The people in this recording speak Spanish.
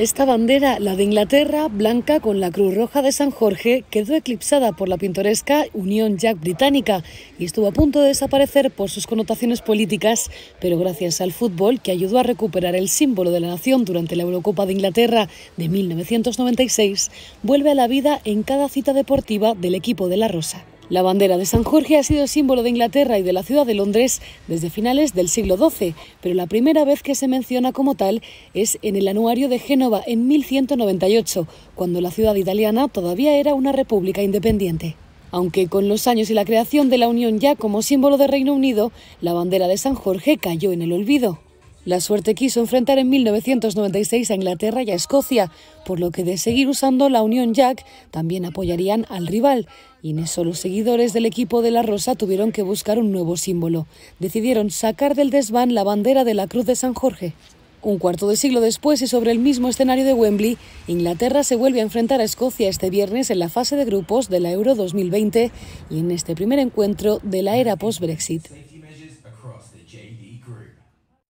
Esta bandera, la de Inglaterra, blanca con la Cruz Roja de San Jorge, quedó eclipsada por la pintoresca Unión Jack Británica y estuvo a punto de desaparecer por sus connotaciones políticas, pero gracias al fútbol, que ayudó a recuperar el símbolo de la nación durante la Eurocopa de Inglaterra de 1996, vuelve a la vida en cada cita deportiva del equipo de La Rosa. La bandera de San Jorge ha sido símbolo de Inglaterra y de la ciudad de Londres desde finales del siglo XII, pero la primera vez que se menciona como tal es en el anuario de Génova en 1198, cuando la ciudad italiana todavía era una república independiente. Aunque con los años y la creación de la Unión ya como símbolo de Reino Unido, la bandera de San Jorge cayó en el olvido. La suerte quiso enfrentar en 1996 a Inglaterra y a Escocia, por lo que de seguir usando la Unión Jack también apoyarían al rival, y en eso los seguidores del equipo de La Rosa tuvieron que buscar un nuevo símbolo. Decidieron sacar del desván la bandera de la Cruz de San Jorge. Un cuarto de siglo después y sobre el mismo escenario de Wembley, Inglaterra se vuelve a enfrentar a Escocia este viernes en la fase de grupos de la Euro 2020 y en este primer encuentro de la era post-Brexit.